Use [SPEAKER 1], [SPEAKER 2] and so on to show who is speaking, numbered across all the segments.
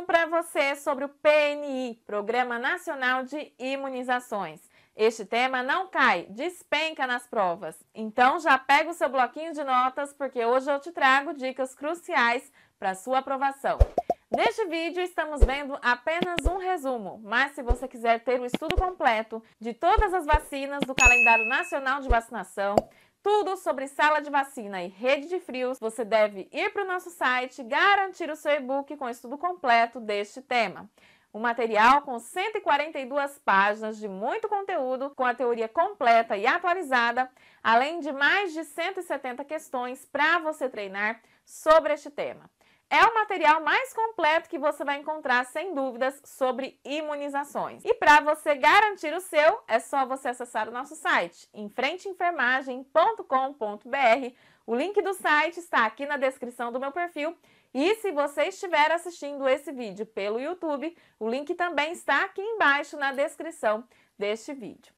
[SPEAKER 1] informação para você sobre o PNI, Programa Nacional de Imunizações. Este tema não cai, despenca nas provas. Então já pega o seu bloquinho de notas porque hoje eu te trago dicas cruciais para sua aprovação. Neste vídeo estamos vendo apenas um resumo, mas se você quiser ter o estudo completo de todas as vacinas do calendário nacional de vacinação, tudo sobre sala de vacina e rede de frios, você deve ir para o nosso site garantir o seu e-book com estudo completo deste tema. Um material com 142 páginas de muito conteúdo, com a teoria completa e atualizada, além de mais de 170 questões para você treinar sobre este tema. É o material mais completo que você vai encontrar, sem dúvidas, sobre imunizações. E para você garantir o seu, é só você acessar o nosso site, enfrenteenfermagem.com.br. O link do site está aqui na descrição do meu perfil. E se você estiver assistindo esse vídeo pelo YouTube, o link também está aqui embaixo na descrição deste vídeo.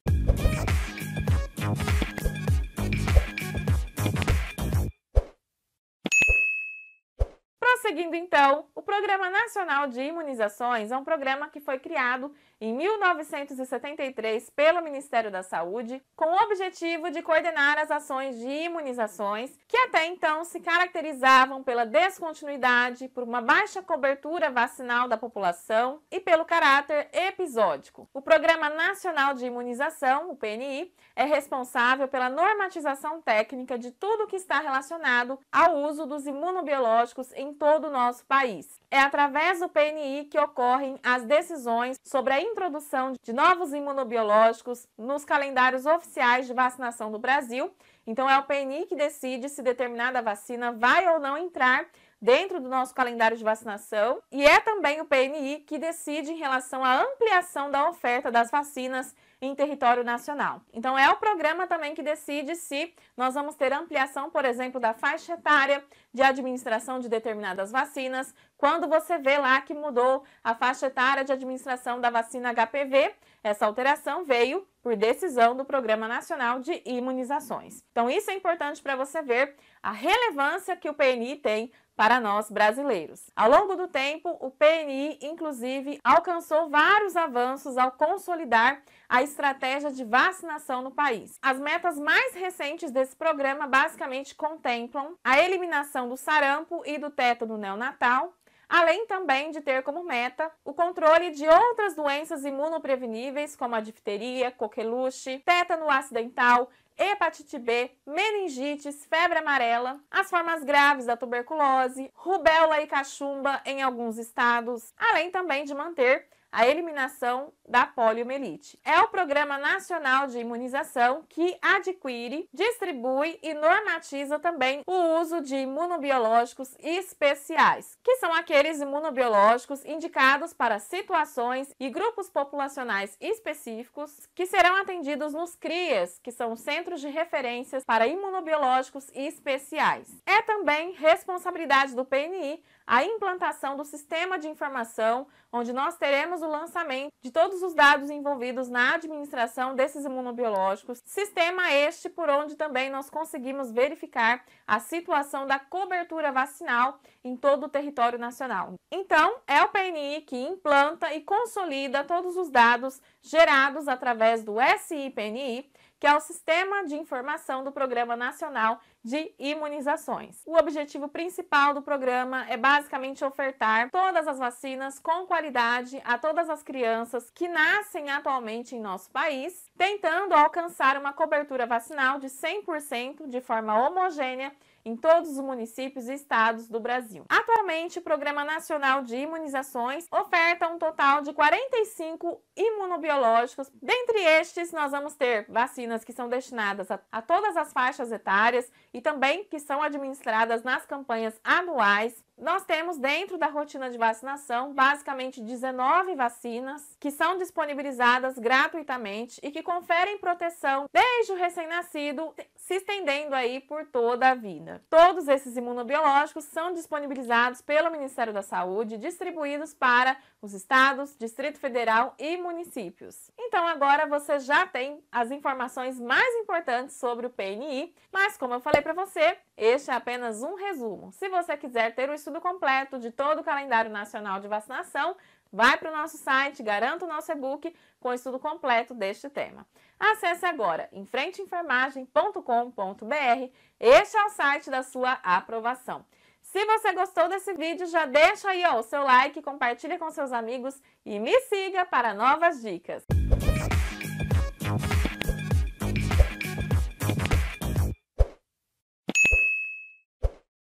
[SPEAKER 1] Seguindo então, o Programa Nacional de Imunizações é um programa que foi criado em 1973 pelo Ministério da Saúde, com o objetivo de coordenar as ações de imunizações que até então se caracterizavam pela descontinuidade, por uma baixa cobertura vacinal da população e pelo caráter episódico. O Programa Nacional de Imunização, o PNI, é responsável pela normatização técnica de tudo que está relacionado ao uso dos imunobiológicos em todo o nosso país. É através do PNI que ocorrem as decisões sobre a introdução de novos imunobiológicos nos calendários oficiais de vacinação do Brasil. Então, é o PNI que decide se determinada vacina vai ou não entrar dentro do nosso calendário de vacinação, e é também o PNI que decide em relação à ampliação da oferta das vacinas em território nacional. Então é o programa também que decide se nós vamos ter ampliação, por exemplo, da faixa etária de administração de determinadas vacinas. Quando você vê lá que mudou a faixa etária de administração da vacina HPV, essa alteração veio por decisão do Programa Nacional de Imunizações. Então, isso é importante para você ver a relevância que o PNI tem para nós brasileiros. Ao longo do tempo, o PNI, inclusive, alcançou vários avanços ao consolidar a estratégia de vacinação no país. As metas mais recentes desse programa basicamente contemplam a eliminação do sarampo e do tétano neonatal, além também de ter como meta o controle de outras doenças imunopreveníveis, como a difteria, coqueluche, tétano acidental hepatite B, meningites, febre amarela, as formas graves da tuberculose, rubéola e cachumba em alguns estados, além também de manter a eliminação da poliomielite. É o Programa Nacional de Imunização que adquire, distribui e normatiza também o uso de imunobiológicos especiais, que são aqueles imunobiológicos indicados para situações e grupos populacionais específicos que serão atendidos nos CRIAS, que são centros de referências para imunobiológicos especiais. É também responsabilidade do PNI a implantação do sistema de informação, onde nós teremos o lançamento de todos os dados envolvidos na administração desses imunobiológicos. Sistema este por onde também nós conseguimos verificar a situação da cobertura vacinal em todo o território nacional. Então, é o PNI que implanta e consolida todos os dados gerados através do SIPNI que é o Sistema de Informação do Programa Nacional de Imunizações. O objetivo principal do programa é basicamente ofertar todas as vacinas com qualidade a todas as crianças que nascem atualmente em nosso país, tentando alcançar uma cobertura vacinal de 100% de forma homogênea em todos os municípios e estados do Brasil. Atualmente, o Programa Nacional de Imunizações oferta um total de 45 imunobiológicos. Dentre estes, nós vamos ter vacinas que são destinadas a, a todas as faixas etárias e também que são administradas nas campanhas anuais. Nós temos dentro da rotina de vacinação basicamente 19 vacinas que são disponibilizadas gratuitamente e que conferem proteção desde o recém-nascido se estendendo aí por toda a vida. Todos esses imunobiológicos são disponibilizados pelo Ministério da Saúde, distribuídos para os estados, Distrito Federal e municípios. Então agora você já tem as informações mais importantes sobre o PNI, mas como eu falei para você, este é apenas um resumo. Se você quiser ter o estudo completo de todo o calendário nacional de vacinação, Vai para o nosso site, garanta o nosso e-book com o estudo completo deste tema. Acesse agora enfrenteenfermagem.com.br. Este é o site da sua aprovação. Se você gostou desse vídeo, já deixa aí ó, o seu like, compartilha com seus amigos e me siga para novas dicas.